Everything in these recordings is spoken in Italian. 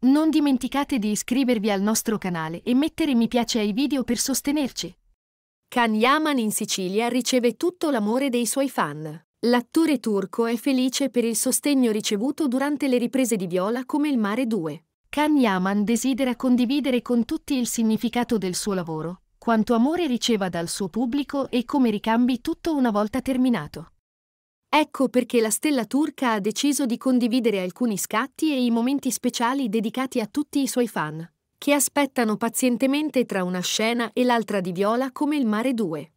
Non dimenticate di iscrivervi al nostro canale e mettere mi piace ai video per sostenerci. Can Yaman in Sicilia riceve tutto l'amore dei suoi fan. L'attore turco è felice per il sostegno ricevuto durante le riprese di Viola come il Mare 2. Can Yaman desidera condividere con tutti il significato del suo lavoro, quanto amore riceva dal suo pubblico e come ricambi tutto una volta terminato. Ecco perché la stella turca ha deciso di condividere alcuni scatti e i momenti speciali dedicati a tutti i suoi fan, che aspettano pazientemente tra una scena e l'altra di Viola come il Mare 2.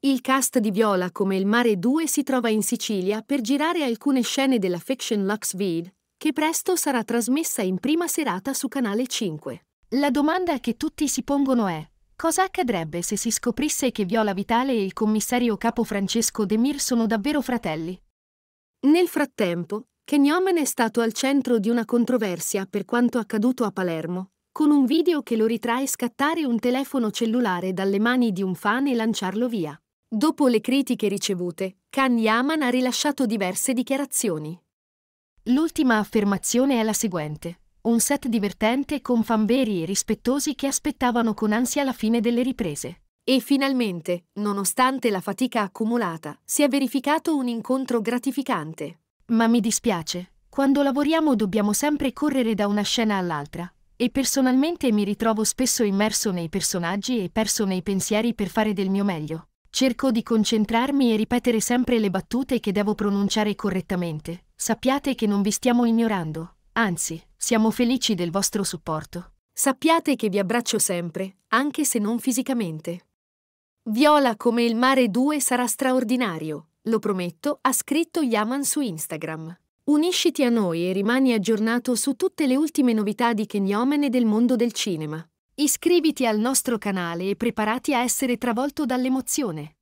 Il cast di Viola come il Mare 2 si trova in Sicilia per girare alcune scene della fiction Lux Vid, che presto sarà trasmessa in prima serata su Canale 5. La domanda che tutti si pongono è Cosa accadrebbe se si scoprisse che Viola Vitale e il commissario capo Francesco Demir sono davvero fratelli? Nel frattempo, Kenyomen è stato al centro di una controversia per quanto accaduto a Palermo, con un video che lo ritrae scattare un telefono cellulare dalle mani di un fan e lanciarlo via. Dopo le critiche ricevute, Kan Yaman ha rilasciato diverse dichiarazioni. L'ultima affermazione è la seguente un set divertente con fan veri e rispettosi che aspettavano con ansia la fine delle riprese. E finalmente, nonostante la fatica accumulata, si è verificato un incontro gratificante. Ma mi dispiace, quando lavoriamo dobbiamo sempre correre da una scena all'altra, e personalmente mi ritrovo spesso immerso nei personaggi e perso nei pensieri per fare del mio meglio. Cerco di concentrarmi e ripetere sempre le battute che devo pronunciare correttamente. Sappiate che non vi stiamo ignorando. Anzi, siamo felici del vostro supporto. Sappiate che vi abbraccio sempre, anche se non fisicamente. Viola come il mare 2 sarà straordinario, lo prometto, ha scritto Yaman su Instagram. Unisciti a noi e rimani aggiornato su tutte le ultime novità di Kenyomen e del mondo del cinema. Iscriviti al nostro canale e preparati a essere travolto dall'emozione.